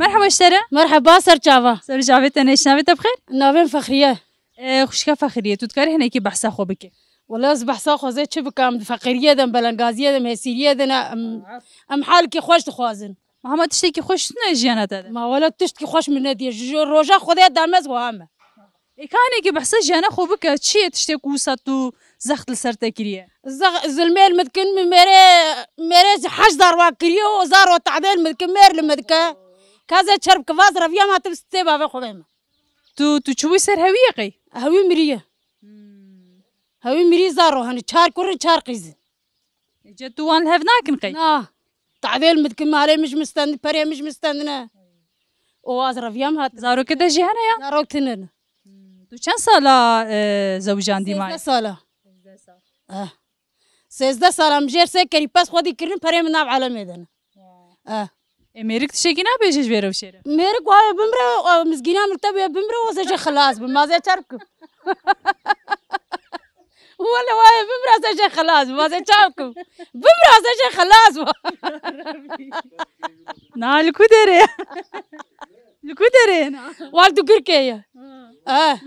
مرحبا شترا مرحبا سرجاوا سرجاوا تنا شنابي تبخير نابين فخريه اه، خوشكا فخريه تذكر هنا كي بحثا خو بك والله اصبح خو زي شبكام فقيريه دم بلنغازيه دم هسيريه دم ام آه. حالك خوش تخوازن ما هم تشتكي خوش نجيانات ما ولا تشتكي خوش من نادي روجا خذيها دامز وهامه كان كي بحسا جانا خو بك تشي تشتي كوساتو زخت لسر تكريه زغ زلميل مدكن ميري ميري حش دار واكريو زارو تعديل مدكن مير لمدكه kaze çarp kıvaz raviya mı atıp sitte bave kovayım. Tu tu çuvu ser havi yakay. Havi miriye. Havi miri zaro hani çar kurun çar kızı. Ce tu an hev nakin kay. Na. Tavel mitkin mare miş mistendi periye miş mistendi ne. O az raviya mı hat. Zaro kede jihana ya. Zaro tinen. Tu çan sala zavujan dima. Sezde sala. Sezde sala. Sezde sala mjer se keri pas khodi kirin periye mi nav alam edene. Ah. امریک چه گینا بیشش ویرو شیره امریک وای بمره مزگینا مکتب یا بمره وزش خلاص بم مازه چرکم ولا وای بمره وزش خلاص مازه چرکم بمره وزش خلاص نه لکو داره لکو داره والدو گرکه یا آه